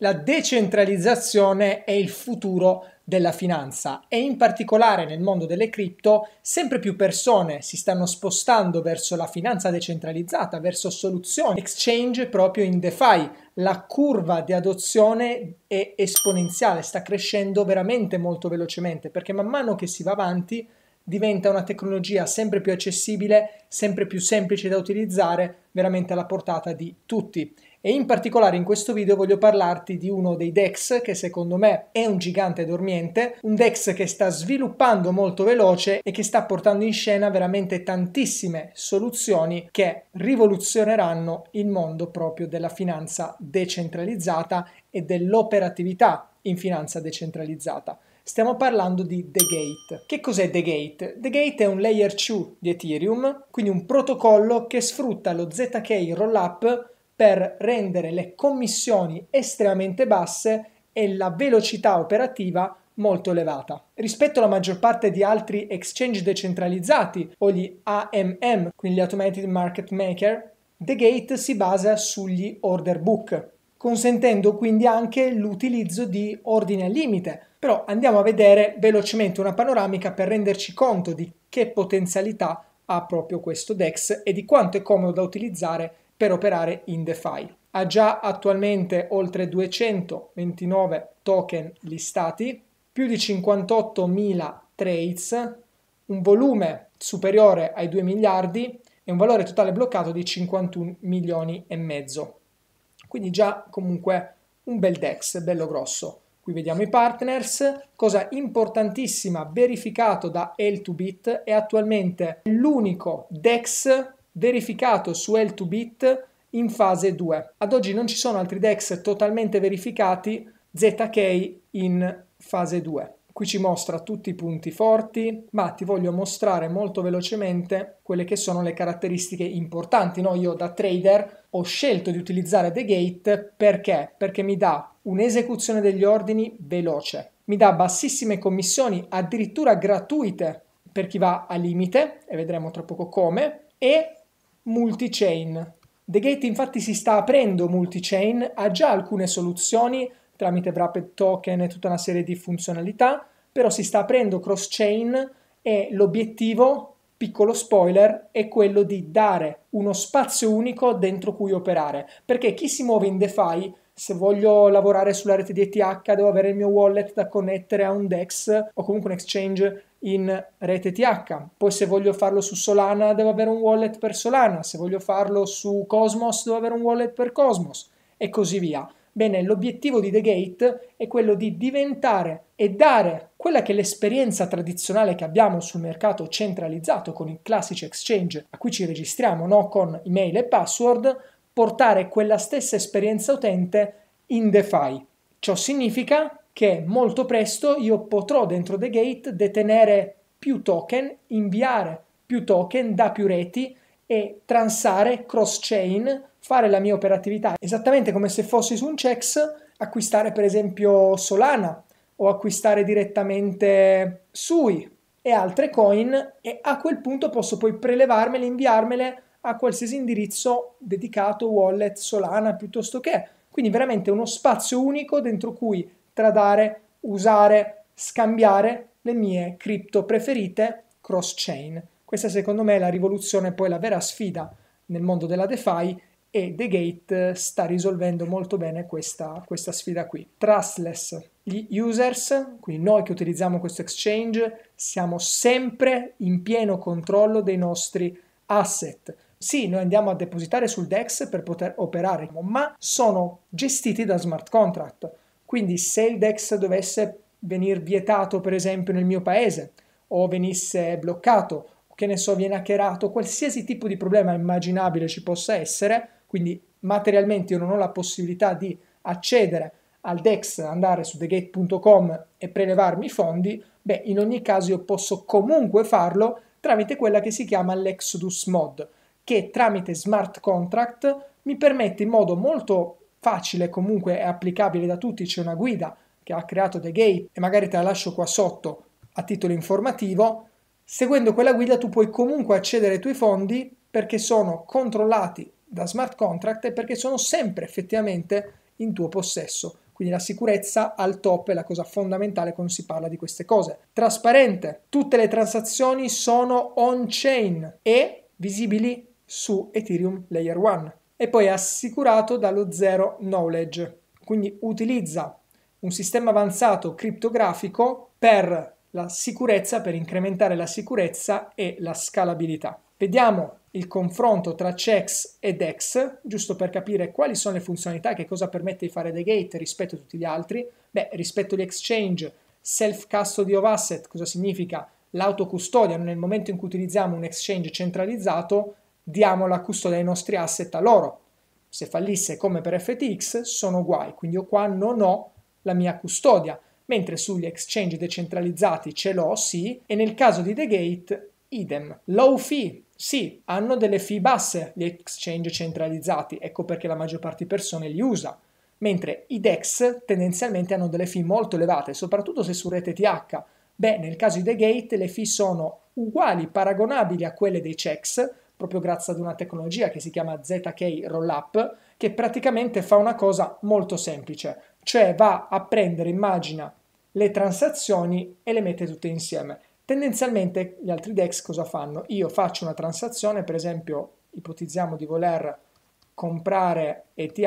La decentralizzazione è il futuro della finanza e in particolare nel mondo delle cripto sempre più persone si stanno spostando verso la finanza decentralizzata, verso soluzioni exchange proprio in DeFi. La curva di adozione è esponenziale, sta crescendo veramente molto velocemente perché man mano che si va avanti diventa una tecnologia sempre più accessibile, sempre più semplice da utilizzare, veramente alla portata di tutti e in particolare in questo video voglio parlarti di uno dei DEX che secondo me è un gigante dormiente, un DEX che sta sviluppando molto veloce e che sta portando in scena veramente tantissime soluzioni che rivoluzioneranno il mondo proprio della finanza decentralizzata e dell'operatività in finanza decentralizzata. Stiamo parlando di The Gate. Che cos'è The Gate? The Gate è un layer 2 di Ethereum, quindi un protocollo che sfrutta lo ZK rollup per rendere le commissioni estremamente basse e la velocità operativa molto elevata. Rispetto alla maggior parte di altri exchange decentralizzati o gli AMM, quindi gli Automated Market Maker, The Gate si basa sugli order book, consentendo quindi anche l'utilizzo di ordini al limite. Però andiamo a vedere velocemente una panoramica per renderci conto di che potenzialità ha proprio questo DEX e di quanto è comodo da utilizzare per operare in DeFi. Ha già attualmente oltre 229 token listati, più di 58.000 trades, un volume superiore ai 2 miliardi e un valore totale bloccato di 51 milioni e mezzo. Quindi già comunque un bel DEX, bello grosso. Qui vediamo i partners, cosa importantissima verificato da L2Bit, è attualmente l'unico DEX verificato su L2Bit in fase 2. Ad oggi non ci sono altri DEX totalmente verificati ZK in fase 2. Qui ci mostra tutti i punti forti, ma ti voglio mostrare molto velocemente quelle che sono le caratteristiche importanti. No? Io da trader ho scelto di utilizzare The Gate perché? Perché mi dà un'esecuzione degli ordini veloce, mi dà bassissime commissioni, addirittura gratuite per chi va a limite, e vedremo tra poco come, e multi-chain. The Gate infatti si sta aprendo multi-chain, ha già alcune soluzioni tramite wrapped token e tutta una serie di funzionalità, però si sta aprendo cross-chain e l'obiettivo, piccolo spoiler, è quello di dare uno spazio unico dentro cui operare, perché chi si muove in DeFi se voglio lavorare sulla rete di ETH devo avere il mio wallet da connettere a un DEX o comunque un exchange in rete TH. Poi se voglio farlo su Solana devo avere un wallet per Solana, se voglio farlo su Cosmos devo avere un wallet per Cosmos e così via. Bene, l'obiettivo di The Gate è quello di diventare e dare quella che è l'esperienza tradizionale che abbiamo sul mercato centralizzato con i classici exchange a cui ci registriamo, no con email e password, portare quella stessa esperienza utente in DeFi. Ciò significa che molto presto io potrò dentro The Gate detenere più token, inviare più token da più reti e transare cross chain, fare la mia operatività esattamente come se fossi su un CEX, acquistare per esempio Solana o acquistare direttamente Sui e altre coin e a quel punto posso poi prelevarmele, inviarmele a qualsiasi indirizzo dedicato wallet Solana piuttosto che. Quindi veramente uno spazio unico dentro cui tradare, usare, scambiare le mie cripto preferite cross chain. Questa secondo me è la rivoluzione, poi la vera sfida nel mondo della DeFi e The Gate sta risolvendo molto bene questa, questa sfida qui. Trustless. Gli users, quindi noi che utilizziamo questo exchange, siamo sempre in pieno controllo dei nostri asset. Sì, noi andiamo a depositare sul DEX per poter operare, ma sono gestiti da smart contract. Quindi se il DEX dovesse venire vietato, per esempio, nel mio paese, o venisse bloccato, o che ne so, viene hackerato, qualsiasi tipo di problema immaginabile ci possa essere, quindi materialmente io non ho la possibilità di accedere al DEX, andare su thegate.com e prelevarmi i fondi, beh, in ogni caso io posso comunque farlo tramite quella che si chiama l'Exodus Mod, che tramite smart contract mi permette in modo molto facile, comunque è applicabile da tutti, c'è una guida che ha creato The Gate e magari te la lascio qua sotto a titolo informativo, seguendo quella guida tu puoi comunque accedere ai tuoi fondi perché sono controllati da smart contract e perché sono sempre effettivamente in tuo possesso. Quindi la sicurezza al top è la cosa fondamentale quando si parla di queste cose. Trasparente, tutte le transazioni sono on-chain e visibili su Ethereum Layer 1 e poi è assicurato dallo Zero Knowledge, quindi utilizza un sistema avanzato criptografico per la sicurezza, per incrementare la sicurezza e la scalabilità. Vediamo il confronto tra CEX e DEX, giusto per capire quali sono le funzionalità, che cosa permette di fare The Gate rispetto a tutti gli altri. Beh, rispetto agli exchange, self custody of asset, cosa significa? L'autocustodia, nel momento in cui utilizziamo un exchange centralizzato, diamo la custodia dei nostri asset a loro. Se fallisse come per FTX sono guai, quindi io qua non ho la mia custodia, mentre sugli exchange decentralizzati ce l'ho, sì, e nel caso di The Gate, idem. Low fee, sì, hanno delle fee basse gli exchange centralizzati, ecco perché la maggior parte di persone li usa, mentre i DEX tendenzialmente hanno delle fee molto elevate, soprattutto se su rete TH. Beh, nel caso di The Gate le fee sono uguali, paragonabili a quelle dei checks, proprio grazie ad una tecnologia che si chiama ZK Rollup, che praticamente fa una cosa molto semplice, cioè va a prendere, immagina, le transazioni e le mette tutte insieme. Tendenzialmente gli altri DEX cosa fanno? Io faccio una transazione, per esempio ipotizziamo di voler comprare ETH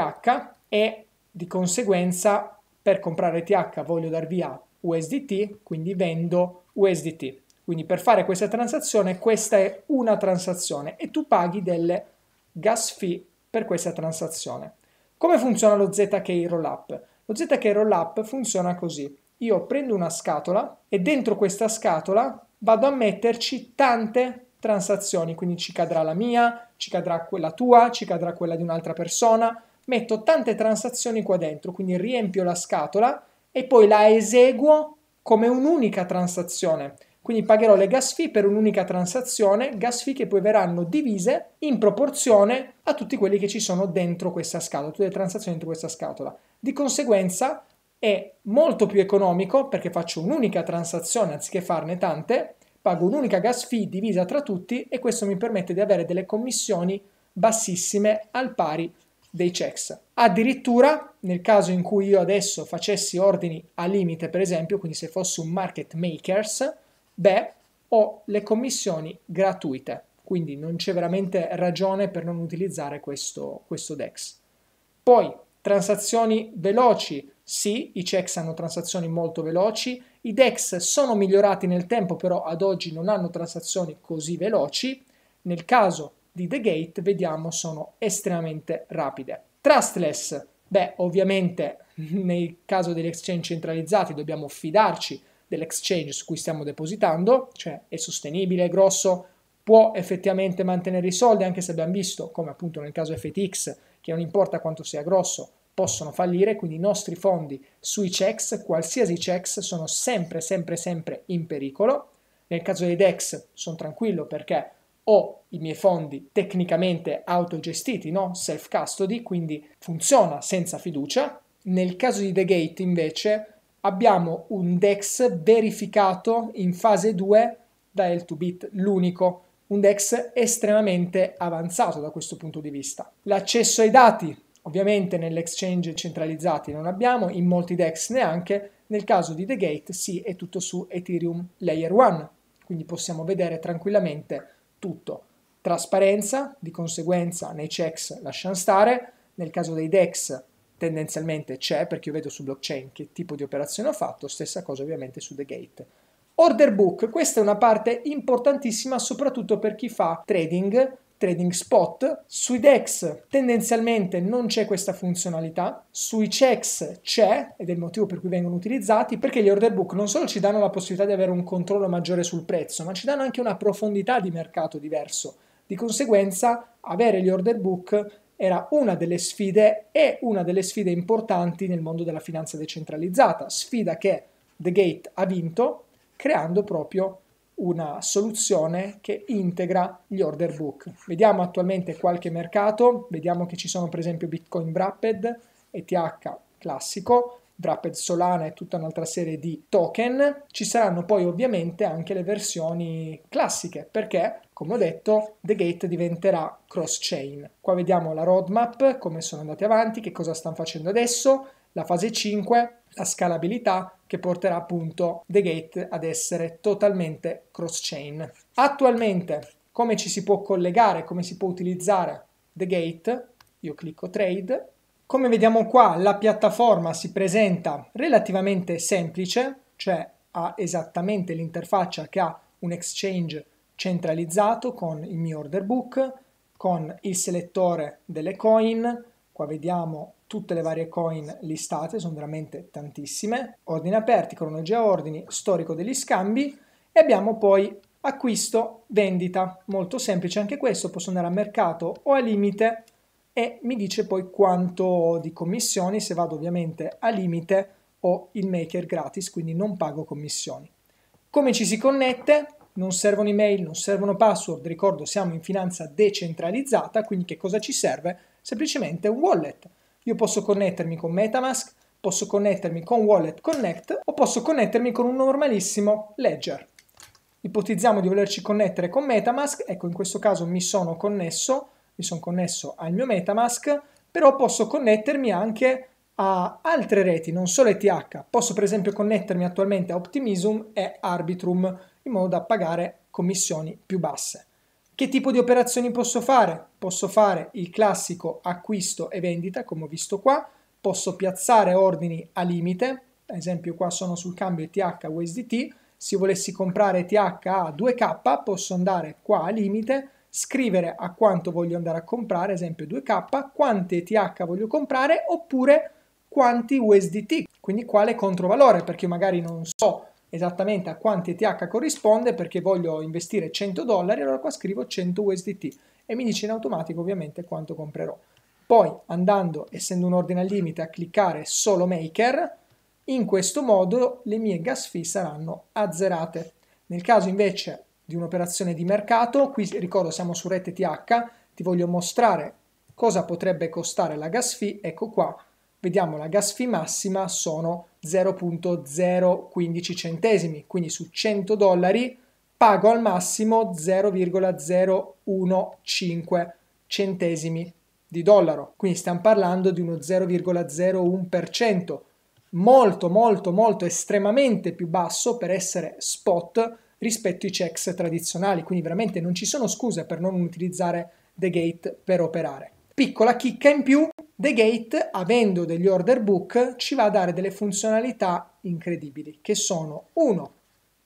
e di conseguenza per comprare ETH voglio dar via USDT, quindi vendo USDT. Quindi per fare questa transazione, questa è una transazione e tu paghi delle gas fee per questa transazione. Come funziona lo ZK Rollup? Lo ZK Rollup funziona così. Io prendo una scatola e dentro questa scatola vado a metterci tante transazioni, quindi ci cadrà la mia, ci cadrà quella tua, ci cadrà quella di un'altra persona. Metto tante transazioni qua dentro, quindi riempio la scatola e poi la eseguo come un'unica transazione. Quindi pagherò le gas fee per un'unica transazione, gas fee che poi verranno divise in proporzione a tutti quelli che ci sono dentro questa scatola, tutte le transazioni dentro questa scatola. Di conseguenza è molto più economico perché faccio un'unica transazione anziché farne tante, pago un'unica gas fee divisa tra tutti e questo mi permette di avere delle commissioni bassissime al pari dei checks. Addirittura nel caso in cui io adesso facessi ordini a limite, per esempio, quindi se fossi un market makers, beh, ho le commissioni gratuite, quindi non c'è veramente ragione per non utilizzare questo, questo DEX. Poi, transazioni veloci, sì, i checks hanno transazioni molto veloci, i DEX sono migliorati nel tempo, però ad oggi non hanno transazioni così veloci, nel caso di The Gate vediamo sono estremamente rapide. Trustless, beh ovviamente nel caso degli exchange centralizzati dobbiamo fidarci dell'exchange su cui stiamo depositando, cioè è sostenibile, è grosso, può effettivamente mantenere i soldi, anche se abbiamo visto, come appunto nel caso FTX, che non importa quanto sia grosso, possono fallire, quindi i nostri fondi sui checks, qualsiasi checks, sono sempre, sempre, sempre in pericolo. Nel caso dei DEX sono tranquillo perché ho i miei fondi tecnicamente autogestiti, no? self custody, quindi funziona senza fiducia. Nel caso di The Gate invece abbiamo un DEX verificato in fase 2 da L2bit, l'unico, un DEX estremamente avanzato da questo punto di vista. L'accesso ai dati, ovviamente nell'exchange centralizzati non abbiamo, in molti DEX neanche, nel caso di The Gate sì, è tutto su Ethereum Layer 1, quindi possiamo vedere tranquillamente tutto. Trasparenza, di conseguenza nei checks lasciamo stare, nel caso dei DEX tendenzialmente c'è perché io vedo su blockchain che tipo di operazione ho fatto, stessa cosa ovviamente su The Gate. Order book, questa è una parte importantissima soprattutto per chi fa trading, trading spot. Sui DEX tendenzialmente non c'è questa funzionalità, sui checks c'è ed è il motivo per cui vengono utilizzati perché gli order book non solo ci danno la possibilità di avere un controllo maggiore sul prezzo, ma ci danno anche una profondità di mercato diverso. Di conseguenza avere gli order book era una delle sfide e una delle sfide importanti nel mondo della finanza decentralizzata, sfida che The Gate ha vinto creando proprio una soluzione che integra gli order book. Vediamo attualmente qualche mercato, vediamo che ci sono per esempio Bitcoin Wrapped, ETH classico, Wrapped Solana e tutta un'altra serie di token. Ci saranno poi ovviamente anche le versioni classiche perché come ho detto, The Gate diventerà cross-chain. Qua vediamo la roadmap, come sono andati avanti, che cosa stanno facendo adesso, la fase 5, la scalabilità che porterà appunto The Gate ad essere totalmente cross-chain. Attualmente, come ci si può collegare, come si può utilizzare The Gate? Io clicco Trade come vediamo qua la piattaforma si presenta relativamente semplice, cioè ha esattamente l'interfaccia che ha un exchange centralizzato con il mio order book, con il selettore delle coin, qua vediamo tutte le varie coin listate, sono veramente tantissime, ordini aperti, cronologia ordini, storico degli scambi e abbiamo poi acquisto, vendita, molto semplice anche questo, posso andare a mercato o a limite e mi dice poi quanto di commissioni se vado ovviamente a limite ho il maker gratis quindi non pago commissioni come ci si connette non servono email non servono password ricordo siamo in finanza decentralizzata quindi che cosa ci serve semplicemente un wallet io posso connettermi con metamask posso connettermi con wallet connect o posso connettermi con un normalissimo ledger ipotizziamo di volerci connettere con metamask ecco in questo caso mi sono connesso mi sono connesso al mio Metamask, però posso connettermi anche a altre reti, non solo ETH. Posso per esempio connettermi attualmente a Optimism e Arbitrum in modo da pagare commissioni più basse. Che tipo di operazioni posso fare? Posso fare il classico acquisto e vendita, come ho visto qua, posso piazzare ordini a limite, ad esempio qua sono sul cambio ETH USDT, se volessi comprare ETH a 2K posso andare qua a limite, scrivere a quanto voglio andare a comprare, esempio 2K, quante ETH voglio comprare oppure quanti USDT, quindi quale controvalore, perché magari non so esattamente a quanti ETH corrisponde perché voglio investire 100 dollari, allora qua scrivo 100 USDT e mi dice in automatico ovviamente quanto comprerò. Poi andando, essendo un ordine al limite, a cliccare solo maker, in questo modo le mie gas fee saranno azzerate. Nel caso invece di un'operazione di mercato, qui ricordo siamo su rete TH, ti voglio mostrare cosa potrebbe costare la gas fee, ecco qua, vediamo la gas fee massima sono 0.015 centesimi, quindi su 100 dollari pago al massimo 0,015 centesimi di dollaro, quindi stiamo parlando di uno 0,01%, molto molto molto estremamente più basso per essere spot rispetto ai checks tradizionali, quindi veramente non ci sono scuse per non utilizzare The Gate per operare. Piccola chicca in più, The Gate, avendo degli order book, ci va a dare delle funzionalità incredibili, che sono 1.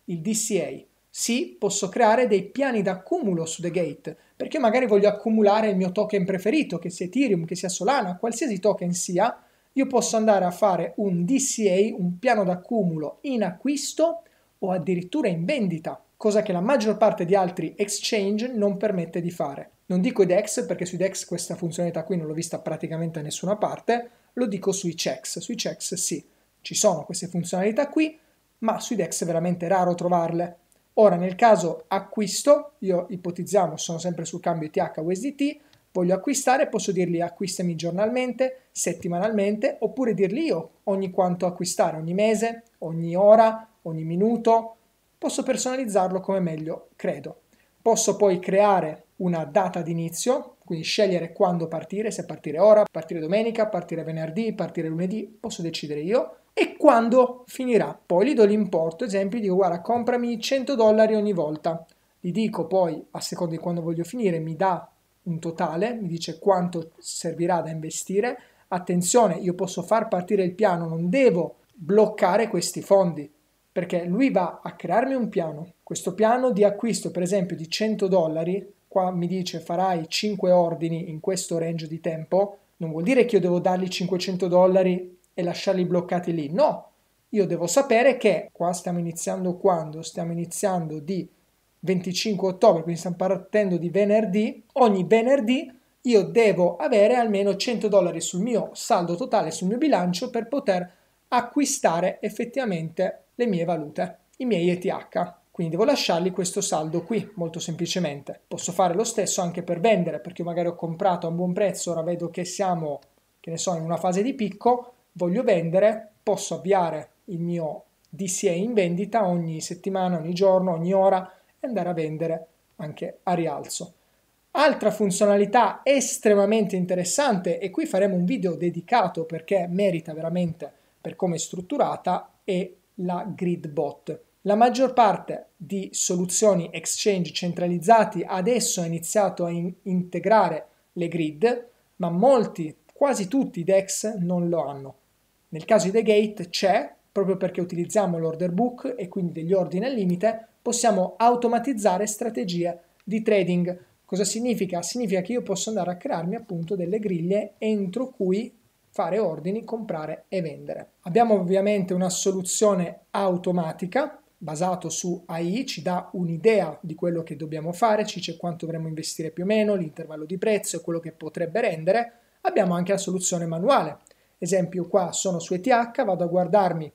Il DCA. Sì, posso creare dei piani d'accumulo su The Gate, perché magari voglio accumulare il mio token preferito, che sia Ethereum, che sia Solana, qualsiasi token sia, io posso andare a fare un DCA, un piano d'accumulo in acquisto o addirittura in vendita, cosa che la maggior parte di altri exchange non permette di fare. Non dico i DEX perché sui DEX questa funzionalità qui non l'ho vista praticamente da nessuna parte, lo dico sui checks, sui checks sì, ci sono queste funzionalità qui, ma sui DEX è veramente raro trovarle. Ora nel caso acquisto, io ipotizziamo sono sempre sul cambio ETH USDT, voglio acquistare, posso dirgli acquistami giornalmente, settimanalmente, oppure dirgli io ogni quanto acquistare, ogni mese, ogni ora, ogni minuto, posso personalizzarlo come meglio credo. Posso poi creare una data d'inizio, quindi scegliere quando partire, se partire ora, partire domenica, partire venerdì, partire lunedì, posso decidere io e quando finirà. Poi gli do l'importo, esempio, dico guarda comprami 100 dollari ogni volta. Gli dico poi a seconda di quando voglio finire mi dà un totale, mi dice quanto servirà da investire. Attenzione, io posso far partire il piano, non devo bloccare questi fondi perché lui va a crearmi un piano, questo piano di acquisto per esempio di 100 dollari, qua mi dice farai 5 ordini in questo range di tempo, non vuol dire che io devo dargli 500 dollari e lasciarli bloccati lì, no, io devo sapere che qua stiamo iniziando quando? Stiamo iniziando di 25 ottobre, quindi stiamo partendo di venerdì, ogni venerdì io devo avere almeno 100 dollari sul mio saldo totale, sul mio bilancio per poter acquistare effettivamente le mie valute, i miei ETH. Quindi devo lasciargli questo saldo qui, molto semplicemente. Posso fare lo stesso anche per vendere, perché magari ho comprato a un buon prezzo, ora vedo che siamo, che ne so, in una fase di picco, voglio vendere, posso avviare il mio DCA in vendita ogni settimana, ogni giorno, ogni ora e andare a vendere anche a rialzo. Altra funzionalità estremamente interessante e qui faremo un video dedicato perché merita veramente per come è strutturata è la grid bot. La maggior parte di soluzioni exchange centralizzati adesso ha iniziato a in integrare le grid, ma molti, quasi tutti i DEX non lo hanno. Nel caso di The Gate c'è, proprio perché utilizziamo l'order book e quindi degli ordini al limite, possiamo automatizzare strategie di trading. Cosa significa? Significa che io posso andare a crearmi appunto delle griglie entro cui fare ordini, comprare e vendere. Abbiamo ovviamente una soluzione automatica basato su AI, ci dà un'idea di quello che dobbiamo fare, ci dice quanto dovremmo investire più o meno, l'intervallo di prezzo e quello che potrebbe rendere. Abbiamo anche la soluzione manuale. Esempio qua sono su ETH, vado a guardarmi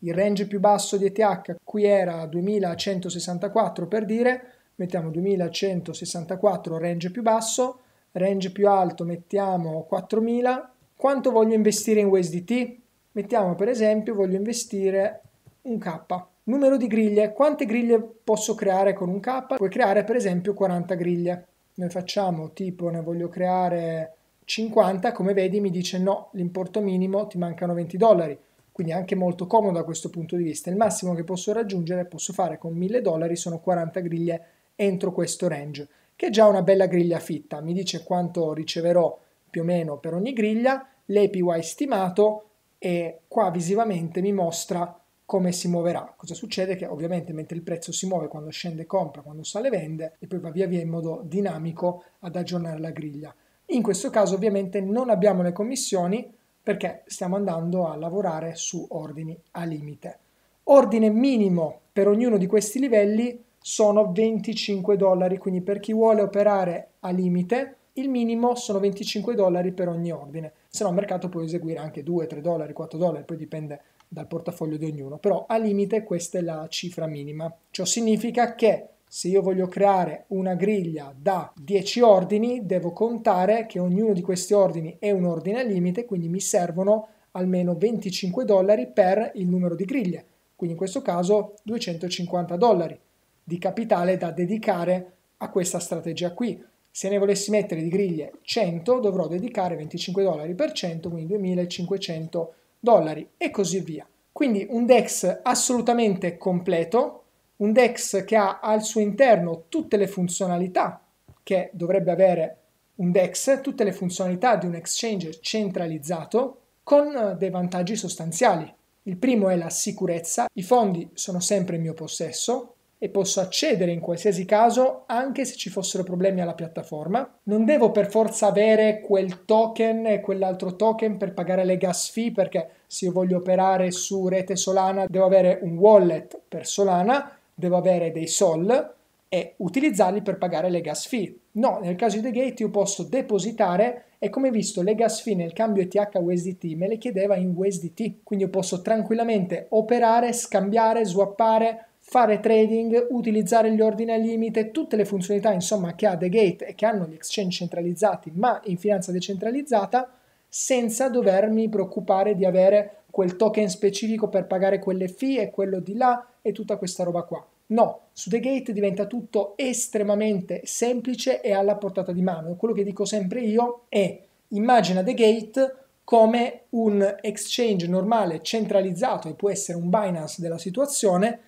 il range più basso di ETH, qui era 2164 per dire, mettiamo 2164 range più basso, range più alto mettiamo 4000, quanto voglio investire in USDT? Mettiamo per esempio, voglio investire un K. Numero di griglie. Quante griglie posso creare con un K? Puoi creare per esempio 40 griglie. Noi facciamo tipo ne voglio creare 50, come vedi mi dice no, l'importo minimo ti mancano 20 dollari. Quindi è anche molto comodo da questo punto di vista. Il massimo che posso raggiungere, posso fare con 1000 dollari, sono 40 griglie entro questo range, che è già una bella griglia fitta. Mi dice quanto riceverò più o meno per ogni griglia, l'APY stimato e qua visivamente mi mostra come si muoverà. Cosa succede? Che ovviamente mentre il prezzo si muove, quando scende compra, quando sale vende e poi va via via in modo dinamico ad aggiornare la griglia. In questo caso ovviamente non abbiamo le commissioni perché stiamo andando a lavorare su ordini a limite. Ordine minimo per ognuno di questi livelli sono 25 dollari, quindi per chi vuole operare a limite il minimo sono 25 dollari per ogni ordine, se no il mercato può eseguire anche 2, 3 dollari, 4 dollari, poi dipende dal portafoglio di ognuno, però a limite questa è la cifra minima. Ciò significa che se io voglio creare una griglia da 10 ordini, devo contare che ognuno di questi ordini è un ordine a limite, quindi mi servono almeno 25 dollari per il numero di griglie, quindi in questo caso 250 dollari di capitale da dedicare a questa strategia qui. Se ne volessi mettere di griglie 100 dovrò dedicare 25 dollari per 100, quindi 2500 dollari e così via. Quindi un DEX assolutamente completo, un DEX che ha al suo interno tutte le funzionalità che dovrebbe avere un DEX, tutte le funzionalità di un exchange centralizzato con eh, dei vantaggi sostanziali. Il primo è la sicurezza, i fondi sono sempre in mio possesso, e posso accedere in qualsiasi caso anche se ci fossero problemi alla piattaforma. Non devo per forza avere quel token e quell'altro token per pagare le gas fee perché se io voglio operare su rete Solana devo avere un wallet per Solana, devo avere dei sol e utilizzarli per pagare le gas fee. No, nel caso di The Gate io posso depositare e come visto le gas fee nel cambio ETH-USDT me le chiedeva in USDT, quindi io posso tranquillamente operare, scambiare, swappare fare trading, utilizzare gli ordini al limite, tutte le funzionalità insomma che ha The Gate e che hanno gli exchange centralizzati ma in finanza decentralizzata senza dovermi preoccupare di avere quel token specifico per pagare quelle fee e quello di là e tutta questa roba qua. No, su The Gate diventa tutto estremamente semplice e alla portata di mano. Quello che dico sempre io è immagina The Gate come un exchange normale centralizzato e può essere un Binance della situazione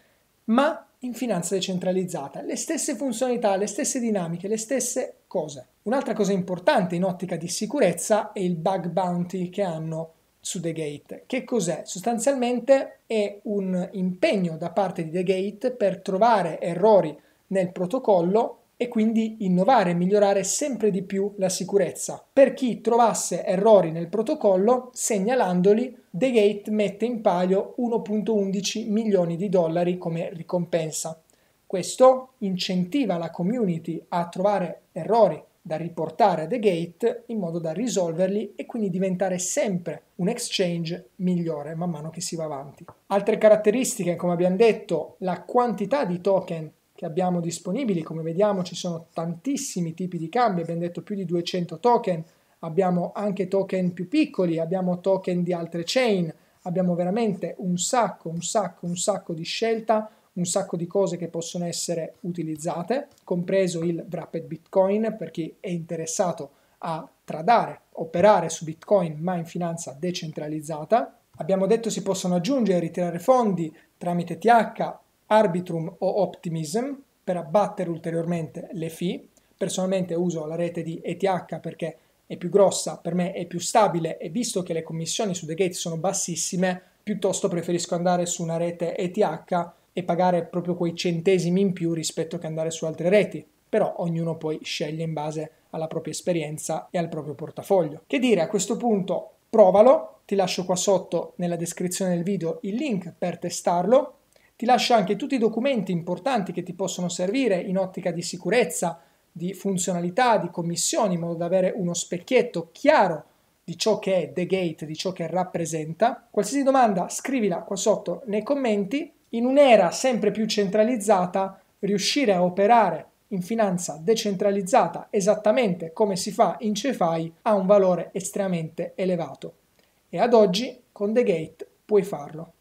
ma in finanza decentralizzata. Le stesse funzionalità, le stesse dinamiche, le stesse cose. Un'altra cosa importante in ottica di sicurezza è il bug bounty che hanno su The Gate. Che cos'è? Sostanzialmente è un impegno da parte di The Gate per trovare errori nel protocollo e quindi innovare e migliorare sempre di più la sicurezza. Per chi trovasse errori nel protocollo, segnalandoli, The Gate mette in palio 1.11 milioni di dollari come ricompensa. Questo incentiva la community a trovare errori da riportare a The Gate in modo da risolverli e quindi diventare sempre un exchange migliore man mano che si va avanti. Altre caratteristiche, come abbiamo detto, la quantità di token che abbiamo disponibili. Come vediamo ci sono tantissimi tipi di cambi, abbiamo detto più di 200 token, abbiamo anche token più piccoli, abbiamo token di altre chain, abbiamo veramente un sacco, un sacco, un sacco di scelta, un sacco di cose che possono essere utilizzate, compreso il Wrapped Bitcoin per chi è interessato a tradare, operare su Bitcoin ma in finanza decentralizzata. Abbiamo detto si possono aggiungere e ritirare fondi tramite TH Arbitrum o Optimism per abbattere ulteriormente le fee. Personalmente uso la rete di ETH perché è più grossa, per me è più stabile e visto che le commissioni su The Gate sono bassissime, piuttosto preferisco andare su una rete ETH e pagare proprio quei centesimi in più rispetto che andare su altre reti. Però ognuno poi sceglie in base alla propria esperienza e al proprio portafoglio. Che dire, a questo punto provalo, ti lascio qua sotto nella descrizione del video il link per testarlo ti lascia anche tutti i documenti importanti che ti possono servire in ottica di sicurezza, di funzionalità, di commissioni, in modo da avere uno specchietto chiaro di ciò che è The Gate, di ciò che rappresenta. Qualsiasi domanda scrivila qua sotto nei commenti. In un'era sempre più centralizzata, riuscire a operare in finanza decentralizzata esattamente come si fa in Cefai ha un valore estremamente elevato e ad oggi con The Gate puoi farlo.